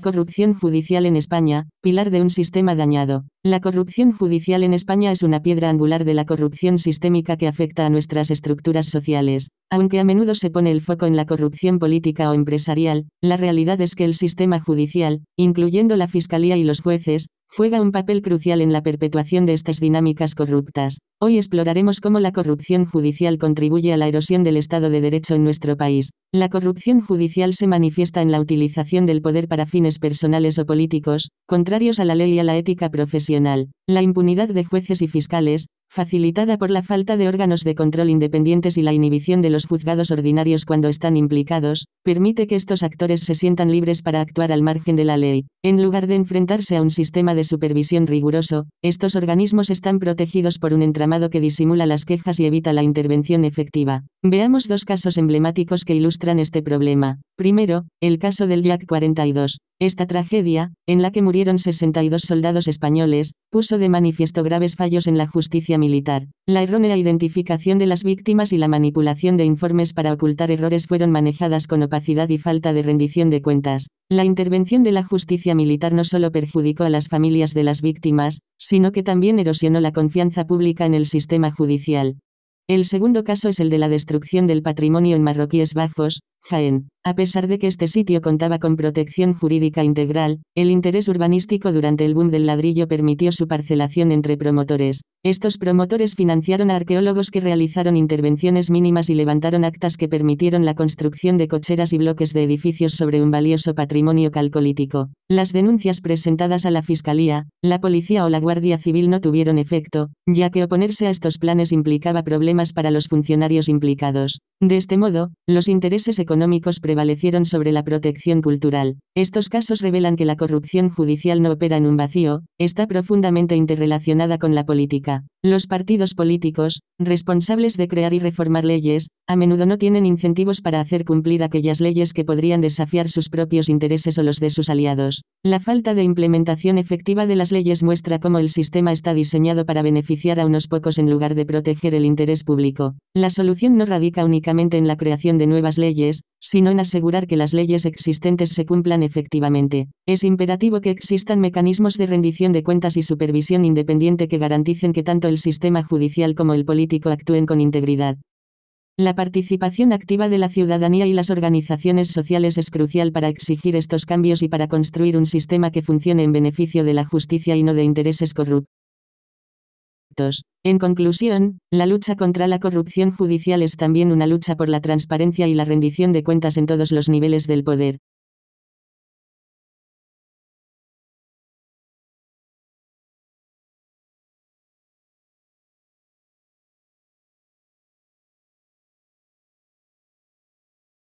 Corrupción judicial en España, pilar de un sistema dañado. La corrupción judicial en España es una piedra angular de la corrupción sistémica que afecta a nuestras estructuras sociales. Aunque a menudo se pone el foco en la corrupción política o empresarial, la realidad es que el sistema judicial, incluyendo la fiscalía y los jueces, juega un papel crucial en la perpetuación de estas dinámicas corruptas. Hoy exploraremos cómo la corrupción judicial contribuye a la erosión del Estado de Derecho en nuestro país. La corrupción judicial se manifiesta en la utilización del poder para fines personales o políticos, contrarios a la ley y a la ética profesional la impunidad de jueces y fiscales, facilitada por la falta de órganos de control independientes y la inhibición de los juzgados ordinarios cuando están implicados, permite que estos actores se sientan libres para actuar al margen de la ley. En lugar de enfrentarse a un sistema de supervisión riguroso, estos organismos están protegidos por un entramado que disimula las quejas y evita la intervención efectiva. Veamos dos casos emblemáticos que ilustran este problema. Primero, el caso del Jack 42. Esta tragedia, en la que murieron 62 soldados españoles, puso de manifiesto graves fallos en la justicia militar. La errónea identificación de las víctimas y la manipulación de informes para ocultar errores fueron manejadas con opacidad y falta de rendición de cuentas. La intervención de la justicia militar no solo perjudicó a las familias de las víctimas, sino que también erosionó la confianza pública en el sistema judicial. El segundo caso es el de la destrucción del patrimonio en Marroquíes Bajos, Jaén. A pesar de que este sitio contaba con protección jurídica integral, el interés urbanístico durante el boom del ladrillo permitió su parcelación entre promotores. Estos promotores financiaron a arqueólogos que realizaron intervenciones mínimas y levantaron actas que permitieron la construcción de cocheras y bloques de edificios sobre un valioso patrimonio calcolítico. Las denuncias presentadas a la Fiscalía, la Policía o la Guardia Civil no tuvieron efecto, ya que oponerse a estos planes implicaba problemas para los funcionarios implicados. De este modo, los intereses económicos económicos prevalecieron sobre la protección cultural. Estos casos revelan que la corrupción judicial no opera en un vacío, está profundamente interrelacionada con la política. Los partidos políticos, responsables de crear y reformar leyes, a menudo no tienen incentivos para hacer cumplir aquellas leyes que podrían desafiar sus propios intereses o los de sus aliados. La falta de implementación efectiva de las leyes muestra cómo el sistema está diseñado para beneficiar a unos pocos en lugar de proteger el interés público. La solución no radica únicamente en la creación de nuevas leyes, sino en asegurar que las leyes existentes se cumplan efectivamente. Es imperativo que existan mecanismos de rendición de cuentas y supervisión independiente que garanticen que tanto el sistema judicial como el político actúen con integridad. La participación activa de la ciudadanía y las organizaciones sociales es crucial para exigir estos cambios y para construir un sistema que funcione en beneficio de la justicia y no de intereses corruptos. En conclusión, la lucha contra la corrupción judicial es también una lucha por la transparencia y la rendición de cuentas en todos los niveles del poder.